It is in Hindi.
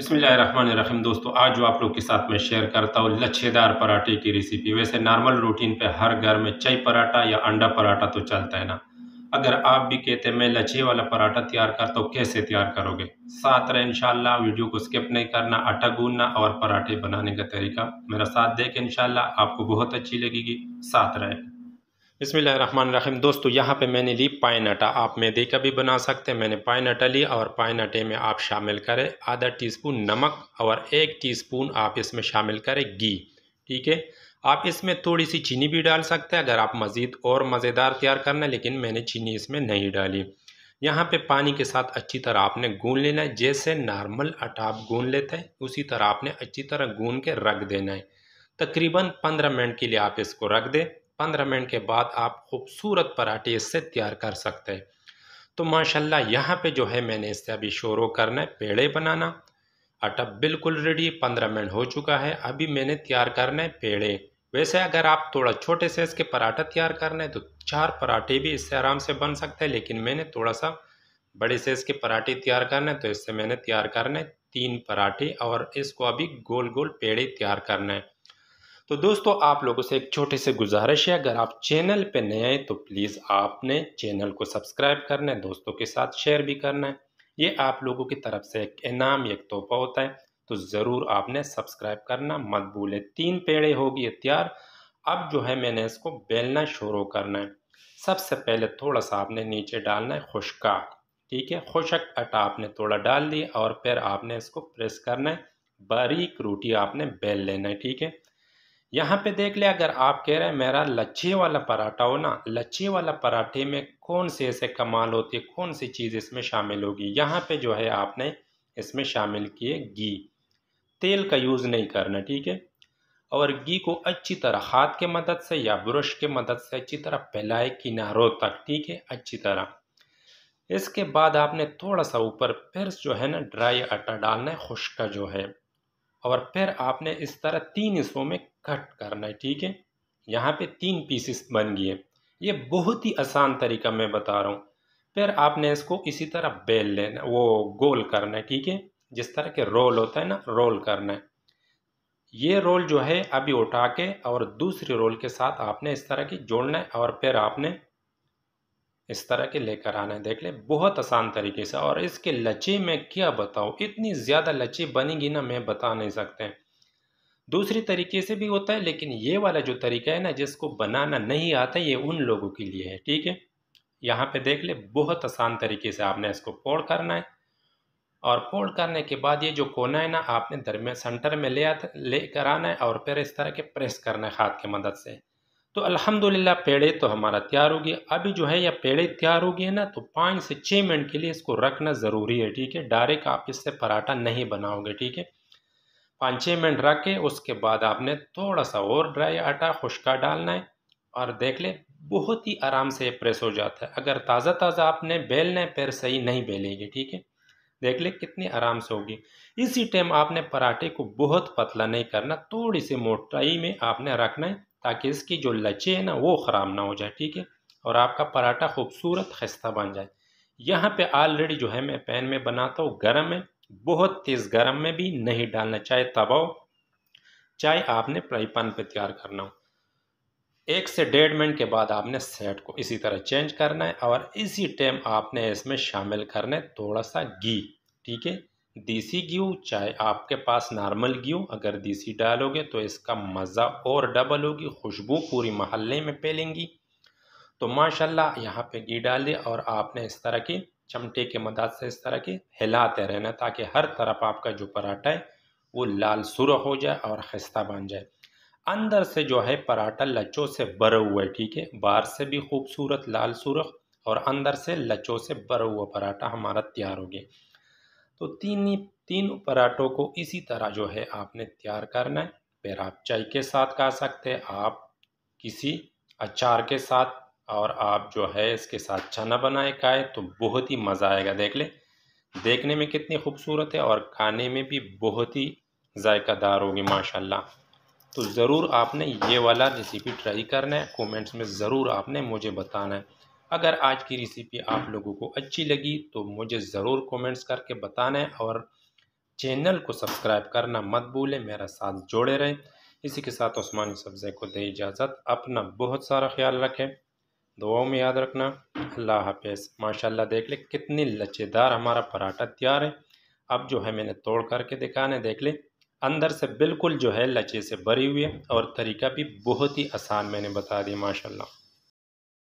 बसमिल दोस्तों आज जो आप लोग के साथ मैं शेयर करता हूँ लच्छेदार पराठे की रेसिपी वैसे नॉर्मल रूटीन पे हर घर में चई पराठा या अंडा पराठा तो चलता है ना अगर आप भी कहते हैं मैं लच्छे वाला पराठा तैयार करता हूँ कैसे तैयार करोगे साथ रहे इनशाला वीडियो को स्किप नहीं करना आटा गूंदना और पराठे बनाने का तरीका मेरा साथ दे के आपको बहुत अच्छी लगेगी साथ रहे बसमिल दोस्तों यहाँ पे मैंने ली पाइन आटा आप मैदे का भी बना सकते हैं मैंने पाइन आटा ली और पाइन आटे में आप शामिल करें आधा टीस्पून नमक और एक टीस्पून आप इसमें शामिल करें घी ठीक है आप इसमें थोड़ी सी चीनी भी डाल सकते हैं अगर आप मज़ीद और मज़ेदार तैयार करना लेकिन मैंने चीनी इसमें नहीं डाली यहाँ पर पानी के साथ अच्छी तरह आपने गून लेना है जैसे नॉर्मल आटा आप गून लेते हैं उसी तरह आपने अच्छी तरह गून के रख देना है तकरीबन पंद्रह मिनट के लिए आप इसको रख दें पंद्रह मिनट के बाद आप खूबसूरत पराठे इससे तैयार कर सकते हैं तो माशाल्लाह यहाँ पे जो है मैंने इससे अभी शोरों करना है पेड़े बनाना आटा बिल्कुल रेडी पंद्रह मिनट हो चुका है अभी मैंने तैयार करना है पेड़े वैसे अगर आप थोड़ा छोटे साइज़ के पराठा तैयार करना है तो चार पराठे भी इससे आराम से बन सकते हैं लेकिन मैंने थोड़ा सा बड़े साइज़ के पराठे तैयार करना है तो इससे मैंने तैयार करना है तीन पराठे और इसको अभी गोल गोल पेड़े तैयार करना है तो दोस्तों आप लोगों से एक छोटी सी गुजारिश है अगर आप चैनल पे नए हैं तो प्लीज़ आपने चैनल को सब्सक्राइब करना है दोस्तों के साथ शेयर भी करना है ये आप लोगों की तरफ से एक इनाम एक तोहफा होता है तो ज़रूर आपने सब्सक्राइब करना मत भूलें तीन पेड़े होगी तैयार अब जो है मैंने इसको बेलना शुरू करना है सबसे पहले थोड़ा सा आपने नीचे डालना है खुशका ठीक है खुशक आटा आपने थोड़ा डाल दिया और फिर आपने इसको प्रेस करना है बारीक रोटी आपने बेल लेना है ठीक है यहाँ पे देख ले अगर आप कह रहे हैं मेरा लच्छे वाला पराठा हो ना लच्छे वाला पराठे में कौन से ऐसे कमाल होती है कौन सी चीज़ इसमें शामिल होगी यहाँ पे जो है आपने इसमें शामिल किए घी तेल का यूज़ नहीं करना ठीक है और घी को अच्छी तरह हाथ के मदद से या ब्रश के मदद से अच्छी तरह फैलाए किनारों तक ठीक है अच्छी तरह इसके बाद आपने थोड़ा सा ऊपर फिर जो है ना ड्राई आटा डालना है खुश्का जो है और फिर आपने इस तरह तीन हिस्सों में कट करना है ठीक है यहाँ पे तीन पीसेस बन गए ये बहुत ही आसान तरीका मैं बता रहा हूँ फिर आपने इसको इसी तरह बेल लेना वो गोल करना है ठीक है जिस तरह के रोल होता है ना रोल करना है ये रोल जो है अभी उठा के और दूसरे रोल के साथ आपने इस तरह की जोड़ना है और फिर आपने इस तरह के लेकर आना है देख ले बहुत आसान तरीके से और इसके लचे में क्या बताओ इतनी ज़्यादा लचे बनेगी ना मैं बता नहीं सकते दूसरी तरीके से भी होता है लेकिन ये वाला जो तरीका है ना जिसको बनाना नहीं आता ये उन लोगों के लिए है ठीक है यहाँ पे देख ले बहुत आसान तरीके से आपने इसको फोल्ड करना है और फोल्ड करने के बाद ये जो कोना है ना आपने दरमिया सेंटर में ले आता ले कर आना है और फिर इस तरह के प्रेस करना है हाथ की मदद से तो अल्हम्दुलिल्लाह पेड़े तो हमारा तैयार हो गया अभी जो है यह पेड़े तैयार हो गए ना तो पाँच से छः मिनट के लिए इसको रखना ज़रूरी है ठीक है डायरेक्ट आप इससे पराठा नहीं बनाओगे ठीक है पाँच छः मिनट रख के उसके बाद आपने थोड़ा सा और ड्राई आटा खुशका डालना है और देख ले बहुत ही आराम से प्रेस हो जाता है अगर ताज़ा ताज़ा आपने बेलना है पैर सही नहीं बेलेंगे ठीक है देख ले कितनी आराम से होगी इसी टाइम आपने पराठे को बहुत पतला नहीं करना थोड़ी सी मोटाई में आपने रखना है ताकि इसकी जो लचे है ना वो ख़राब ना हो जाए ठीक है और आपका पराठा खूबसूरत खस्ता बन जाए यहाँ पे ऑलरेडी जो है मैं पैन में बनाता हूँ गर्म है बहुत तेज़ गर्म में भी नहीं डालना चाहे तबाव चाहे आपने फ्राई पैन पर तैयार करना हो एक से डेढ़ मिनट के बाद आपने सेट को इसी तरह चेंज करना है और इसी टाइम आपने इसमें शामिल करना है थोड़ा सा घी ठीक है देसी घी चाहे आपके पास नॉर्मल घी अगर देसी डालोगे तो इसका मज़ा और डबल होगी खुशबू पूरी मोहल्ले में फैलेंगी तो माशाल्लाह यहाँ पे घी डाल दिया और आपने इस तरह की चमटे के मदद से इस तरह के हिलाते रहना ताकि हर तरफ आपका जो पराठा है वो लाल सुरख हो जाए और खस्ता बन जाए अंदर से जो है पराठा लच्चों से भरा हुआ है ठीक है बाहर से भी खूबसूरत लाल सुरख और अंदर से लच्चों से भरा हुआ पराठा हमारा तैयार हो गया तो तीन ही तीन पराठों को इसी तरह जो है आपने तैयार करना है फिर आप चाय के साथ खा सकते हैं आप किसी अचार के साथ और आप जो है इसके साथ चना बनाए खाए तो बहुत ही मज़ा आएगा देख ले देखने में कितनी खूबसूरत है और खाने में भी बहुत ही जायकादार होगी माशाल्लाह तो ज़रूर आपने ये वाला रेसिपी ट्राई करना है कमेंट्स में ज़रूर आपने मुझे बताना है अगर आज की रेसिपी आप लोगों को अच्छी लगी तो मुझे ज़रूर कमेंट्स करके बताना है और चैनल को सब्सक्राइब करना मत भूलें मेरा साथ जोड़े रहें इसी के साथ उस्मानी सब्ज़े को दे इजाज़त अपना बहुत सारा ख्याल रखें दुआओं में याद रखना अल्लाह हाफिज़ माशाल्लाह देख ले कितनी लचेदार हमारा पराठा तैयार है अब जो है मैंने तोड़ करके दिखाने देख ले अंदर से बिल्कुल जो है लचे से भरी हुई है और तरीका भी बहुत ही आसान मैंने बता दिया माशाल्लाह